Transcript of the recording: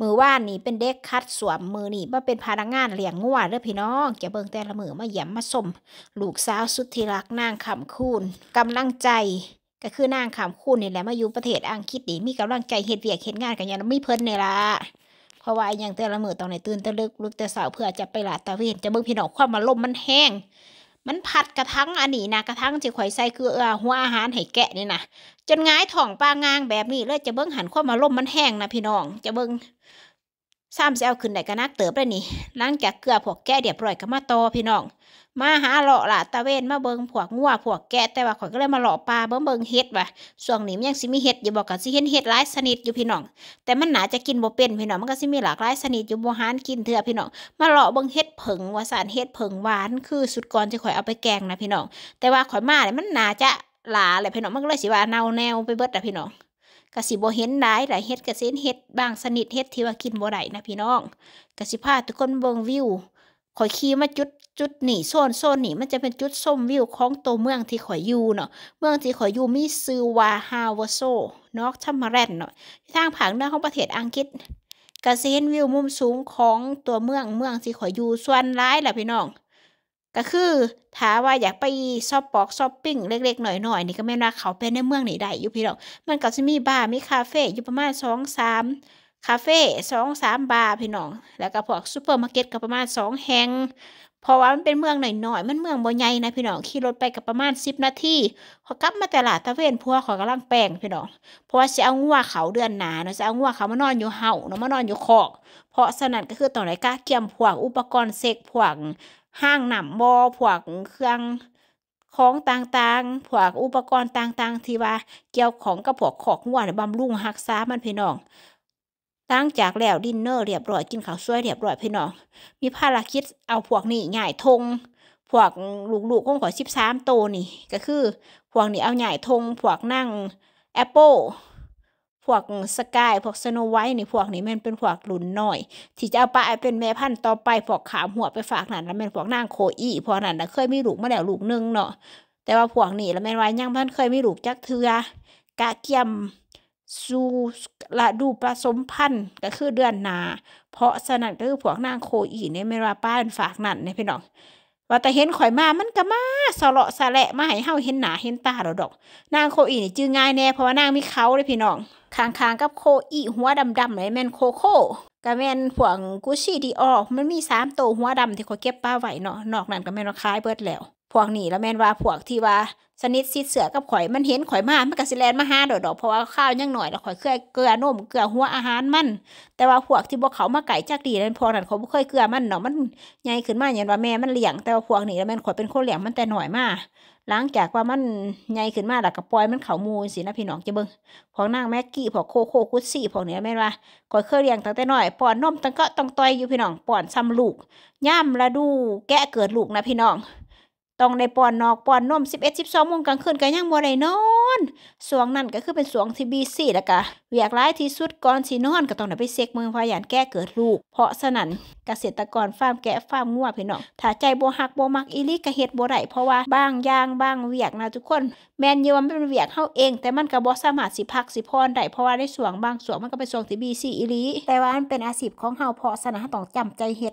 มือว่านนี่เป็นเด็กคัดสวมมือนี่มาเป็นพนักงานเลี้ยงงววเด้อพี่น้องแกเบิ่งแต่ละมือมาหย่ยมาสมลูกสาวสุดที่รักนางคำคูนกำลังใจก็คือนางคำคูนนี่แหละมาอยู่ประเทศอังกฤษดี มีกำลังใจเฮ็ดเวียกเฮ็ดงานกันอย่างไม่เพิ่นเนี่ยละเพราะว่าอย่างแต่ละมือตอนไหนตื่นแต่ลึกลุกแต่สาวเพื่อจะไปลาตะเวนจะเบิ่งพี่น้องความมาล่มมันแห้งมันผัดกระทั้งอันนี้นะกระทั้งจะข่อยใส่คือหัวอาหารให้แกะนี่นะจนง่ายถ่องปลางางแบบนี้เลยจะเบิ้งหันข้อมาล่มมันแห้งนะพี่น้อง จะเบิ้งซ้ำแซวขึ้นได้กะนักเติบได้นี่ หลังจากเกลือพวกแก่เดียบร้อยก็มาโตพี่น้อง มาหาหล่อละตะเวนมาเบิงพวกงัวพวกแก่แต่ว่าข่อยก็เลยมาหล่อปลาเบิงเบิงเห็ดว่ะส่วงนี้มันยังสิมีเห็ดอยู่บอกกันสิเห็นเห็ดหลายชนิดอยู่พี่น้อง แต่มันหนาจะกินบ่เป็นพี่น้องมันก็สิมีหลากหลายชนิดอยู่บ่หานกินเถอะพี่น้อง มาหล่อเบิงเห็ดผึ่งว่าสารเห็ดผึ่งหวานคือสุดก่อนที่ข่อยเอาไปแกงนะพี่น้อง แต่ว่าข่อยมาเนี่ยมันหนาจะหลาเลยพี่น้องมันก็เลยสิว่าเนาแนวไปเบิดอะพี่น้องกสิบ่เห็นหลายหลายเฮ็ดกะเซ็นเฮ็ดบางสนิทเฮ็ดที่ว่ากินบ่ได้นะพี่น้องกสิพาทุกคนเบิ่งวิวข่อยขี่มาจุดจุดหนีโซนโซนหนีมันจะเป็นจุดส้มวิวของตัวเมืองที่ข่อยอยู่เนาะเมืองที่ข่อยอยู่มีซือวาฮาวโซนอกชัมมาแรนเนาะทางผังเนือของประเทศอังกฤษกะสิเห็นวิวมุมสูงของตัวเมืองเมืองที่ข่อยอยู่ส่วนร้ายแหละพี่น้องก็คือถ้าว่าอยากไปซอปปอกซอปปิ้งเล็กๆหน่อยๆ นี่ก็ไม่น่าเขาเป็นในเมืองไหนได้อยู่พี่น้องมันก็จะมีบาร์มีคาเฟ่อยู่ประมาณสองสามคาเฟ่สองสามบาร์พี่น้อง แล้วก็พวกซูเปอร์มาร์เก็ตก็ประมาณสองแห่งเพราะว่า มันเป็นเมืองหน่อยๆ มันเมืองบ่ใหญ่นะพี่น้อง ขี่รถไปกับประมาณสิบนาทีขอกลับมาตลาดตะเวน พัวขอกำลังแป้งพี่น้องเพราะว่าจะเอางัวเขาเดือนหนาเนาะจะเอางัวเขามานอนอยู่เห่าเนาะมานอนอยู่คอก เพราะสนั่นก็คือตอนไหนก้าเกี่ยมพวกอุปกรณ์เซ็กพวกห้างหนำบอพวกเครื่องของต่างๆพวกอุปกรณ์ต่างๆ ที่ว่าเกี่ยวของกระพวกขอกงัวหรือบำรุงหักษามันพี่น้องตั้งจากแล้วดินเนอร์เรียบร้อย กินข้าวสวยเรียบร้อยพี่น้องมีภารกิจเอาพวกนี้ใหญ่ทงพวกลูกๆของขอสิบสามโตนี่ก็คือพวกนี้เอาใหญ่ทงพวกนั่งแอปเปิลพวกสกายพวกสโนไวท์นี่พวกนี้มันเป็นพวกหลุนหน่อย ที่จะเอาไปเป็นแม่พันธุ์ต่อไปพวกขามหัวไปฝากนั่นแล้วมันพวกนั่งโคอีพอนั่นนเคยมีลูกมาแล้วลูกนึงเนาะแต่ว่าพวกนี้แล้วแม่นว้ยังพันเคยมีลูกจักเทือกะเกียมสู่ละดูผสมพันธุ์ก็คือเดือนนา เพราะสนั่นก็คือพวกนางโคอีเนี่ยไม่ว่าป้านฝากนั่นเนี่ยพี่น้องว่าแต่เห็นข่อยมามันก็มาสเลาะสะแหละมาให้เฮาเห็นหนาเห็นตาเราดอก นางโคอีนี่จืงอง่ายแน่เพราะว่านางมีเขาเลยพี่น้องคางๆ กับโคอีหัวดำๆเลยแมนโคโค่กบแมนผวงกุชี่ดีออก มันมีสามตัวหัวดำที่เขาเก็บป้าไหวเนาะนอกนั้นก็แมนราคายเบิดแล้วพวกนี้แล้วแม่นว่าพวกที่ว่าสนิทซีดเสือกับข่อยมันเห็นข่อยมามันกบสิแลนมาหาดอกดอกเพราะว่าข้าวยังหน่อยแล้วข่อยเคยเกลือนมเกลือหัวอาหารมัน แต่ว่าพวกที่บอกเขามาไก่จากดีนั้นพอนั้นเขาม่เคยเกลือมันเนาะมันใหญ่ขึ้นมาอย่างว่าแม่มันเลี้ยงแต่ว่าพวกนี้แล้วแม่นข่อยเป็นคนเลี้ยงมันแต่หน่อยมาหลังจากว่ามันใหญ่ขึ้นมาแล้วก็ปล่อยมันเข่ามูสินะพี่น้องจะเบิ้งพอกนางแม็กกี้พอกโคโคคุชซี่พอกเนี้ยแม่ว่าข่อยเคยเลี้ยงตั้งแต่หน่อยปอนนมตั้งก็ต้องต่อยอยู่พี่น้องปอนซ้ำลูกย่ำละดูแกะเกิดลูกนะพี่น้องต้องได้ป้อนนอกป้อนนม11 12โมงกลางคืนกันยังบ่ได้นอนสวงนั่นก็คือเป็นสวงที่บีซีละกะเวียกร้ายที่สุดก่อนสินอนก็ต้องได้ไปเซ็กมือพยานแก้เกิดลูกเพราะฉะนั้นเกษตรกรฟาร์มแกะฟาร์มงัวพี่น้องถ้าใจบ่หักบ่มักอีลิกะเฮ็ดบ่ได้เพราะว่าบางอย่างบางเวียกนะทุกคนแม่นอยู่ว่ามันเป็นเวียกเฮาเองแต่มันก็บ่สามารถสิพักสิพรได้เพราะว่าในสวงบางสวงมันก็เป็นสวงที่บีซีอีลิแต่ว่ามันเป็นอาชีพของเฮาเพราะฉะนั้นต้องจำใจเฮ็ด